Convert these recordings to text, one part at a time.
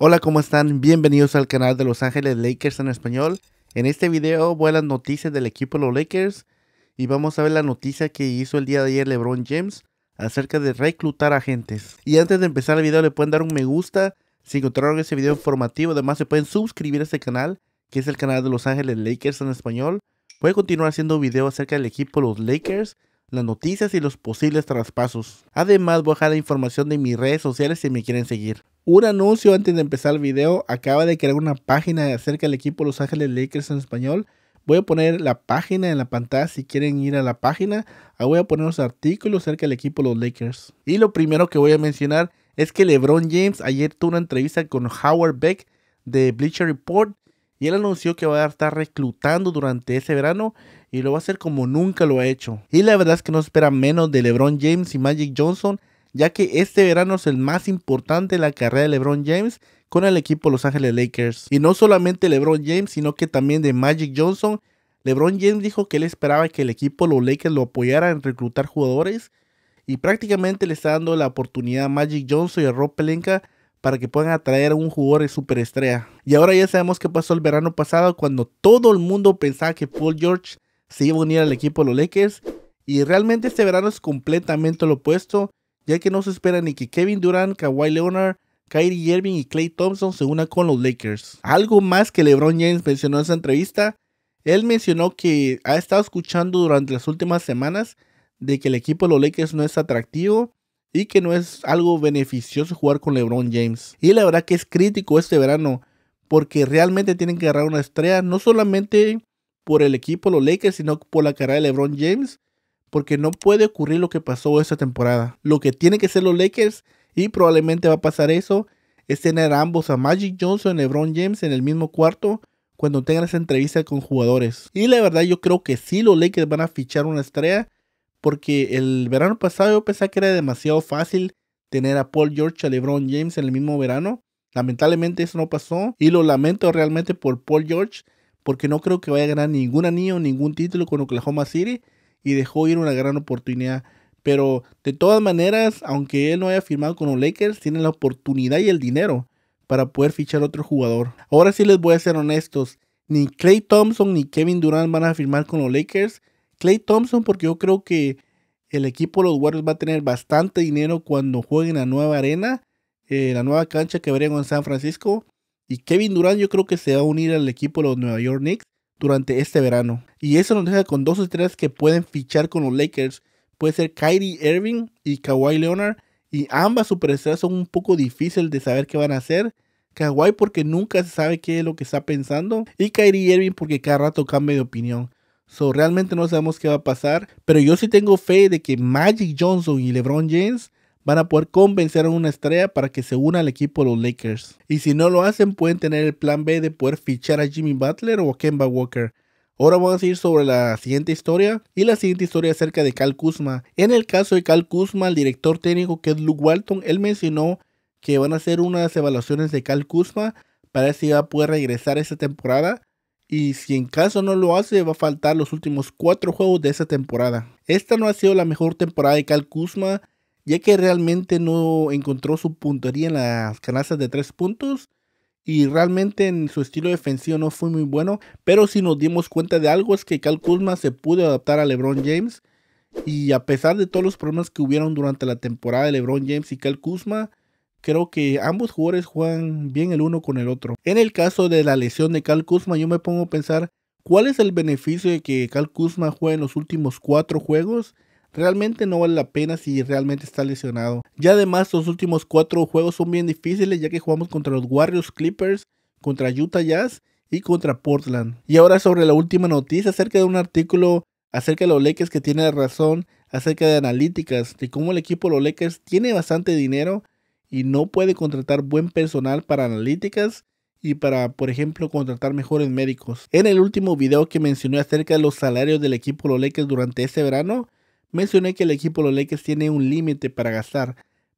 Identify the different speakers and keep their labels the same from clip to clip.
Speaker 1: Hola, ¿cómo están? Bienvenidos al canal de Los Ángeles Lakers en español. En este video voy a las noticias del equipo de los Lakers y vamos a ver la noticia que hizo el día de ayer LeBron James acerca de reclutar agentes. Y antes de empezar el video le pueden dar un me gusta si encontraron ese video informativo. Además se pueden suscribir a este canal que es el canal de Los Ángeles Lakers en español. Voy a continuar haciendo videos acerca del equipo de los Lakers las noticias y los posibles traspasos. Además voy a dejar la información de mis redes sociales si me quieren seguir. Un anuncio antes de empezar el video, acaba de crear una página acerca del equipo Los Ángeles Lakers en español. Voy a poner la página en la pantalla si quieren ir a la página. voy a poner los artículos acerca del equipo Los Lakers. Y lo primero que voy a mencionar es que LeBron James ayer tuvo una entrevista con Howard Beck de Bleacher Report y él anunció que va a estar reclutando durante ese verano y lo va a hacer como nunca lo ha hecho. Y la verdad es que no espera menos de LeBron James y Magic Johnson, ya que este verano es el más importante de la carrera de LeBron James con el equipo Los Ángeles Lakers. Y no solamente LeBron James, sino que también de Magic Johnson. LeBron James dijo que él esperaba que el equipo Los Lakers lo apoyara en reclutar jugadores y prácticamente le está dando la oportunidad a Magic Johnson y a Rob Pelinka para que puedan atraer a un jugador de superestrella. Y ahora ya sabemos qué pasó el verano pasado cuando todo el mundo pensaba que Paul George se iba a unir al equipo de los Lakers y realmente este verano es completamente lo opuesto, ya que no se espera ni que Kevin Durant, Kawhi Leonard, Kyrie Irving y Clay Thompson se unan con los Lakers. Algo más que LeBron James mencionó en esa entrevista, él mencionó que ha estado escuchando durante las últimas semanas de que el equipo de los Lakers no es atractivo y que no es algo beneficioso jugar con LeBron James. Y la verdad que es crítico este verano porque realmente tienen que agarrar una estrella, no solamente por el equipo, los Lakers, sino por la carrera de LeBron James, porque no puede ocurrir lo que pasó esta temporada. Lo que tienen que hacer los Lakers, y probablemente va a pasar eso, es tener a ambos, a Magic Johnson y LeBron James en el mismo cuarto cuando tengan esa entrevista con jugadores. Y la verdad yo creo que si los Lakers van a fichar una estrella porque el verano pasado yo pensaba que era demasiado fácil tener a Paul George, a LeBron James en el mismo verano. Lamentablemente eso no pasó y lo lamento realmente por Paul George porque no creo que vaya a ganar ningún anillo, ningún título con Oklahoma City y dejó ir una gran oportunidad. Pero de todas maneras, aunque él no haya firmado con los Lakers, tiene la oportunidad y el dinero para poder fichar otro jugador. Ahora sí les voy a ser honestos, ni Clay Thompson ni Kevin Durant van a firmar con los Lakers Clay Thompson, porque yo creo que el equipo de los Warriors va a tener bastante dinero cuando jueguen la nueva arena, eh, la nueva cancha que veremos en San Francisco. Y Kevin Durant yo creo que se va a unir al equipo de los Nueva York Knicks durante este verano. Y eso nos deja con dos estrellas que pueden fichar con los Lakers. Puede ser Kyrie Irving y Kawhi Leonard. Y ambas superestrellas son un poco difíciles de saber qué van a hacer. Kawhi porque nunca se sabe qué es lo que está pensando. Y Kyrie Irving porque cada rato cambia de opinión realmente no sabemos qué va a pasar. Pero yo sí tengo fe de que Magic Johnson y LeBron James van a poder convencer a una estrella para que se una al equipo de los Lakers. Y si no lo hacen, pueden tener el plan B de poder fichar a Jimmy Butler o a Kemba Walker. Ahora vamos a ir sobre la siguiente historia y la siguiente historia acerca de Cal Kuzma. En el caso de Cal Kuzma, el director técnico que es Luke Walton, él mencionó que van a hacer unas evaluaciones de Cal Kuzma para ver si va a poder regresar esta temporada y si en caso no lo hace, va a faltar los últimos cuatro juegos de esa temporada. Esta no ha sido la mejor temporada de Cal Kuzma, ya que realmente no encontró su puntería en las canastas de tres puntos. Y realmente en su estilo defensivo no fue muy bueno. Pero si nos dimos cuenta de algo es que Cal Kuzma se pudo adaptar a LeBron James. Y a pesar de todos los problemas que hubieron durante la temporada de LeBron James y Cal Kuzma, Creo que ambos jugadores juegan bien el uno con el otro. En el caso de la lesión de Cal Kuzma, yo me pongo a pensar cuál es el beneficio de que Cal Kuzma juegue en los últimos cuatro juegos. Realmente no vale la pena si realmente está lesionado. Ya además, los últimos cuatro juegos son bien difíciles, ya que jugamos contra los Warriors Clippers, contra Utah Jazz y contra Portland. Y ahora sobre la última noticia acerca de un artículo acerca de los Lakers que tiene razón acerca de analíticas, de cómo el equipo de los Lakers tiene bastante dinero, y no puede contratar buen personal para analíticas y para, por ejemplo, contratar mejores médicos. En el último video que mencioné acerca de los salarios del equipo Los Lakers durante ese verano, mencioné que el equipo Los Lakers tiene un límite para gastar,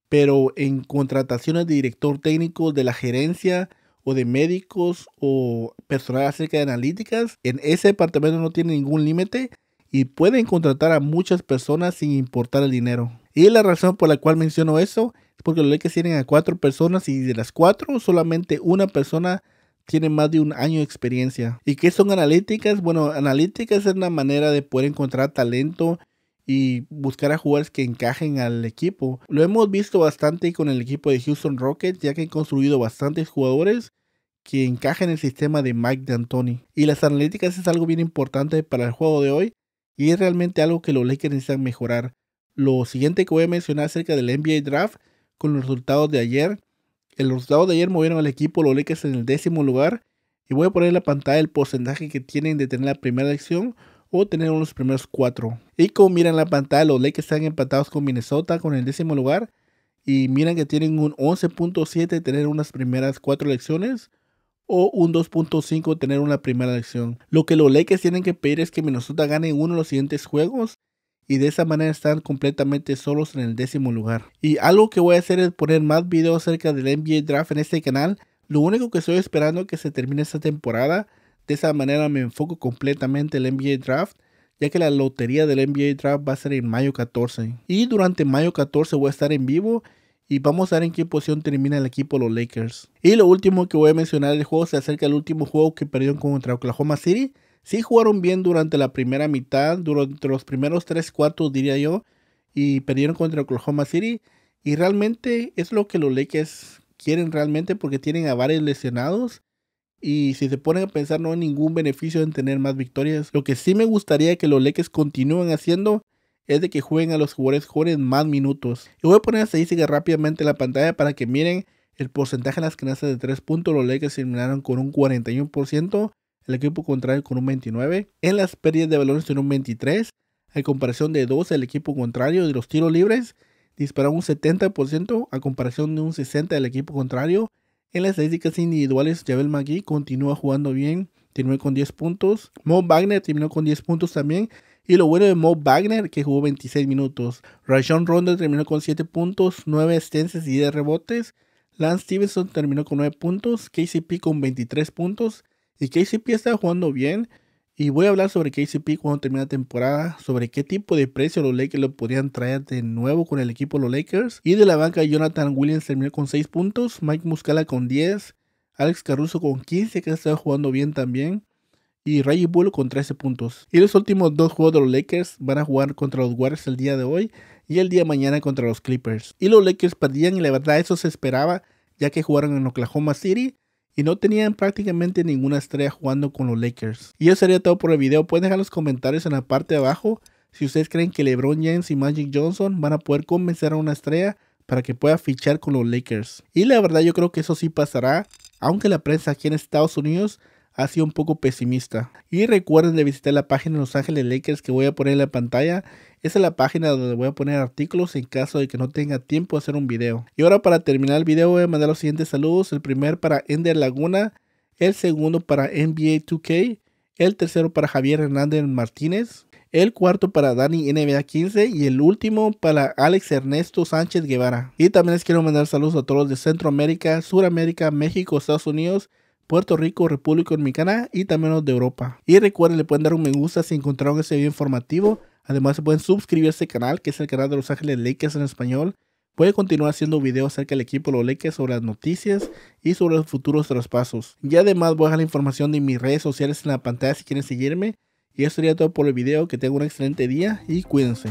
Speaker 1: pero en contrataciones de director técnico de la gerencia o de médicos o personal acerca de analíticas, en ese departamento no tiene ningún límite y pueden contratar a muchas personas sin importar el dinero. Y la razón por la cual menciono eso porque los Lakers tienen a cuatro personas y de las cuatro solamente una persona tiene más de un año de experiencia. ¿Y qué son analíticas? Bueno, analíticas es una manera de poder encontrar talento y buscar a jugadores que encajen al equipo. Lo hemos visto bastante con el equipo de Houston Rockets, ya que han construido bastantes jugadores que encajen en el sistema de Mike D'Antoni. Y las analíticas es algo bien importante para el juego de hoy y es realmente algo que los Lakers necesitan mejorar. Lo siguiente que voy a mencionar acerca del NBA Draft con los resultados de ayer. El resultado de ayer movieron al equipo, los Lakers en el décimo lugar. Y voy a poner en la pantalla el porcentaje que tienen de tener la primera elección o tener unos primeros cuatro. Y como miran la pantalla, los Lakers están empatados con Minnesota con el décimo lugar. Y miran que tienen un 11.7 de tener unas primeras cuatro elecciones o un 2.5 de tener una primera elección. Lo que los Lakers tienen que pedir es que Minnesota gane uno de los siguientes juegos y de esa manera están completamente solos en el décimo lugar. Y algo que voy a hacer es poner más videos acerca del NBA Draft en este canal. Lo único que estoy esperando es que se termine esta temporada. De esa manera me enfoco completamente en el NBA Draft ya que la lotería del NBA Draft va a ser en mayo 14. Y durante mayo 14 voy a estar en vivo y vamos a ver en qué posición termina el equipo los Lakers. Y lo último que voy a mencionar del juego se acerca al último juego que perdieron contra Oklahoma City, sí jugaron bien durante la primera mitad, durante los primeros 3 cuartos, diría yo, y perdieron contra Oklahoma City. Y realmente es lo que los Lakers quieren realmente porque tienen a varios lesionados. Y si se ponen a pensar, no hay ningún beneficio en tener más victorias. Lo que sí me gustaría que los Lakers continúen haciendo es de que jueguen a los jugadores jóvenes más minutos. Y voy a poner Sigue rápidamente la pantalla para que miren el porcentaje de las canastas de 3 puntos. Los Lakers terminaron con un 41% el equipo contrario con un 29. En las pérdidas de balones tiene un 23, a comparación de 12 el equipo contrario. De los tiros libres disparó un 70%, a comparación de un 60% del equipo contrario. En las estadísticas individuales, Javel McGee continúa jugando bien, terminó con 10 puntos. Mo Wagner terminó con 10 puntos también. Y lo bueno de Mo Wagner, que jugó 26 minutos. Rajon Rondo terminó con 7 puntos, 9 asistencias y 10 rebotes. Lance Stevenson terminó con 9 puntos. KCP con 23 puntos. Y KCP está jugando bien. Y voy a hablar sobre KCP cuando termine la temporada, sobre qué tipo de precio los Lakers lo podrían traer de nuevo con el equipo de los Lakers. Y de la banca, Jonathan Williams terminó con 6 puntos, Mike Muscala con 10, Alex Caruso con 15, que está jugando bien también, y Reggie Bull con 13 puntos. Y los últimos dos juegos de los Lakers van a jugar contra los Warriors el día de hoy y el día de mañana contra los Clippers. Y los Lakers perdían y la verdad eso se esperaba, ya que jugaron en Oklahoma City y no tenían prácticamente ninguna estrella jugando con los Lakers. Y eso sería todo por el video. Pueden dejar los comentarios en la parte de abajo si ustedes creen que LeBron James y Magic Johnson van a poder convencer a una estrella para que pueda fichar con los Lakers. Y la verdad yo creo que eso sí pasará, aunque la prensa aquí en Estados Unidos ha sido un poco pesimista. Y recuerden de visitar la página de Los Ángeles Lakers que voy a poner en la pantalla. Esa es la página donde voy a poner artículos en caso de que no tenga tiempo de hacer un video. Y ahora para terminar el video voy a mandar los siguientes saludos. El primer para Ender Laguna, el segundo para NBA 2K, el tercero para Javier Hernández Martínez, el cuarto para Dani NBA 15 y el último para Alex Ernesto Sánchez Guevara. Y también les quiero mandar saludos a todos los de Centroamérica, Suramérica, México, Estados Unidos Puerto Rico, República canal y también los de Europa. Y recuerden, le pueden dar un me gusta si encontraron este video informativo. Además, se pueden suscribir a este canal, que es el canal de Los Ángeles Lakers en español. Puede continuar haciendo videos acerca del equipo de Los Lakers sobre las noticias y sobre los futuros traspasos. Y además, voy a dejar la información de mis redes sociales en la pantalla si quieren seguirme. Y eso sería todo por el video. Que tengan un excelente día y cuídense.